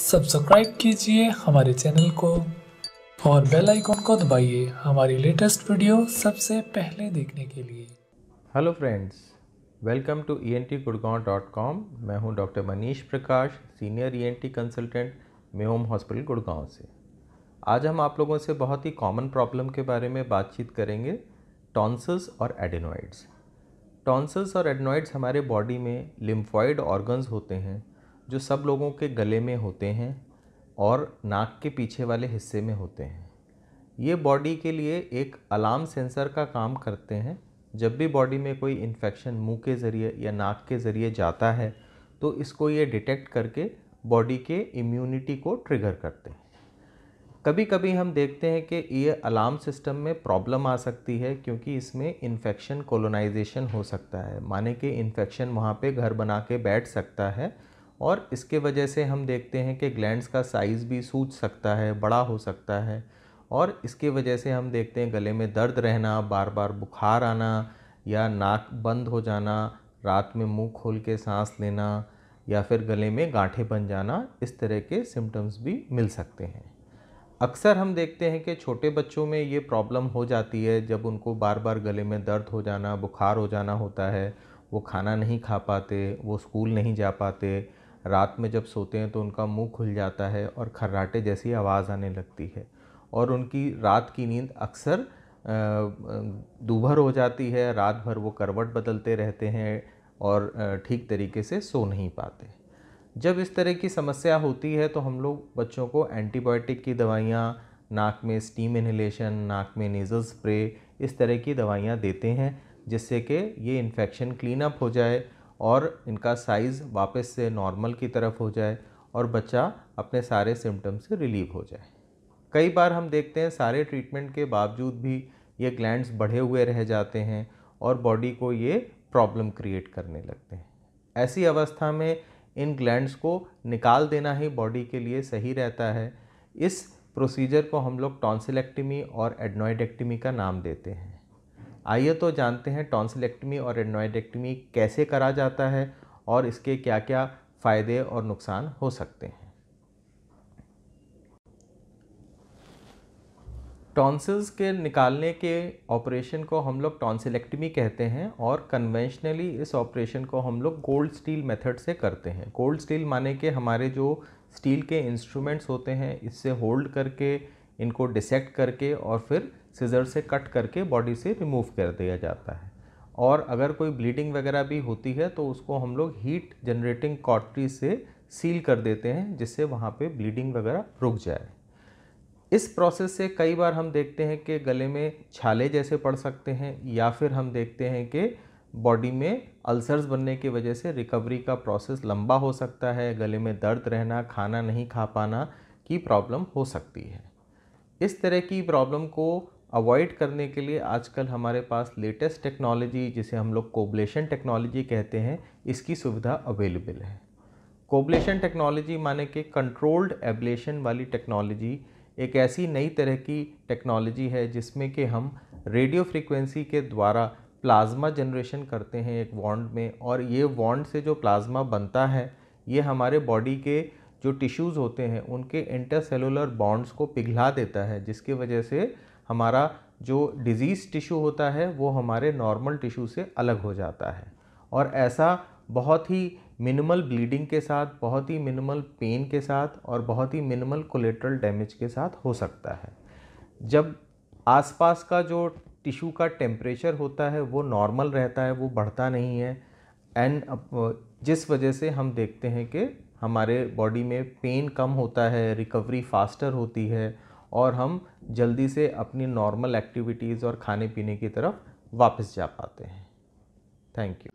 subscribe कीजिए हमारे channel को और बेल आइकॉन को दबाइए हमारी लेटेस्ट वीडियो सबसे पहले देखने के लिए hello friends welcome to E N T Gurgaon dot com मैं हूं doctor Manish Prakash senior E N T consultant मेहोम हॉस्पिटल गुड़गांव से आज हम आप लोगों से बहुत ही कॉमन प्रॉब्लम के बारे में बातचीत करेंगे टॉन्सल्स और एडेनॉइड्स टॉन्सल्स और एडेनॉइड्स हमारे बॉडी में लिम्फॉइड ऑर्गन्स होते हैं जो सब लोगों के गले में होते हैं और नाक के पीछे वाले हिस्से में होते हैं ये बॉडी के लिए एक अलार्म सेंसर का काम करते हैं जब भी बॉडी में कोई इन्फेक्शन मुंह के ज़रिए या नाक के ज़रिए जाता है तो इसको ये डिटेक्ट करके बॉडी के इम्यूनिटी को ट्रिगर करते हैं कभी कभी हम देखते हैं कि ये अलार्म सिस्टम में प्रॉब्लम आ सकती है क्योंकि इसमें इन्फेक्शन कोलोनाइजेशन हो सकता है माने कि इन्फेक्शन वहाँ पे घर बना के बैठ सकता है और इसके वजह से हम देखते हैं कि ग्लैंड्स का साइज़ भी सूझ सकता है बड़ा हो सकता है और इसके वजह से हम देखते हैं गले में दर्द रहना बार बार बुखार आना या नाक बंद हो जाना रात में मुंह खोल के सांस लेना या फिर गले में गांठे बन जाना इस तरह के सिम्टम्स भी मिल सकते हैं अक्सर हम देखते हैं कि छोटे बच्चों में ये प्रॉब्लम हो जाती है जब उनको बार बार गले में दर्द हो जाना बुखार हो जाना होता है वो खाना नहीं खा पाते वो स्कूल नहीं जा पाते रात में जब सोते हैं तो उनका मुंह खुल जाता है और खर्राटे जैसी आवाज़ आने लगती है और उनकी रात की नींद अक्सर दूभर हो जाती है रात भर वो करवट बदलते रहते हैं और ठीक तरीके से सो नहीं पाते जब इस तरह की समस्या होती है तो हम लोग बच्चों को एंटीबायोटिक की दवाइयाँ नाक में स्टीम इन्हेलेशन नाक में नेज़ल स्प्रे इस तरह की दवाइयाँ देते हैं जिससे कि ये इन्फेक्शन क्लीन अप हो जाए और इनका साइज़ वापस से नॉर्मल की तरफ हो जाए और बच्चा अपने सारे सिम्टम से रिलीव हो जाए कई बार हम देखते हैं सारे ट्रीटमेंट के बावजूद भी ये ग्लैंड्स बढ़े हुए रह जाते हैं और बॉडी को ये प्रॉब्लम क्रिएट करने लगते हैं ऐसी अवस्था में इन ग्लैंड्स को निकाल देना ही बॉडी के लिए सही रहता है इस प्रोसीजर को हम लोग टॉन्सिलेक्टिमी और एडनोइडेक्टमी का नाम देते हैं आइए तो जानते हैं टॉन्सिलेक्टमी और एडनोइडेक्टमी कैसे करा जाता है और इसके क्या क्या फ़ायदे और नुकसान हो सकते हैं टॉन्सिल्स के निकालने के ऑपरेशन को हम लोग टॉन्सिलेक्टमी कहते हैं और कन्वेंशनली इस ऑपरेशन को हम लोग गोल्ड स्टील मेथड से करते हैं गोल्ड स्टील माने के हमारे जो स्टील के इंस्ट्रूमेंट्स होते हैं इससे होल्ड करके इनको डिसेक्ट करके और फिर सीज़र से कट करके बॉडी से रिमूव कर दिया जाता है और अगर कोई ब्लीडिंग वगैरह भी होती है तो उसको हम लोग हीट जनरेटिंग कॉटरी से सील कर देते हैं जिससे वहाँ पे ब्लीडिंग वगैरह रुक जाए इस प्रोसेस से कई बार हम देखते हैं कि गले में छाले जैसे पड़ सकते हैं या फिर हम देखते हैं कि बॉडी में अल्सर्स बनने की वजह से रिकवरी का प्रोसेस लंबा हो सकता है गले में दर्द रहना खाना नहीं खा पाना की प्रॉब्लम हो सकती है इस तरह की प्रॉब्लम को अवॉइड करने के लिए आजकल हमारे पास लेटेस्ट टेक्नोलॉजी जिसे हम लोग कोबलेशन टेक्नोलॉजी कहते हैं इसकी सुविधा अवेलेबल है कोबलेशन टेक्नोलॉजी माने कि कंट्रोल्ड एबलेशन वाली टेक्नोलॉजी एक ऐसी नई तरह की टेक्नोलॉजी है जिसमें कि हम रेडियो फ्रीक्वेंसी के द्वारा प्लाज्मा जनरेशन करते हैं एक वॉन्ड में और ये वॉन्ड से जो प्लाज्मा बनता है ये हमारे बॉडी के जो टिश्यूज़ होते हैं उनके इंटरसेलुलर बॉन्ड्स को पिघला देता है जिसकी वजह से हमारा जो डिज़ीज़ टिश्यू होता है वो हमारे नॉर्मल टिश्यू से अलग हो जाता है और ऐसा बहुत ही मिनिमल ब्लीडिंग के साथ बहुत ही मिनिमल पेन के साथ और बहुत ही मिनिमल कोलेट्रल डैमेज के साथ हो सकता है जब आसपास का जो टिश्यू का टेम्परेचर होता है वो नॉर्मल रहता है वो बढ़ता नहीं है एंड जिस वजह से हम देखते हैं कि हमारे बॉडी में पेन कम होता है रिकवरी फास्टर होती है और हम जल्दी से अपनी नॉर्मल एक्टिविटीज़ और खाने पीने की तरफ वापस जा पाते हैं थैंक यू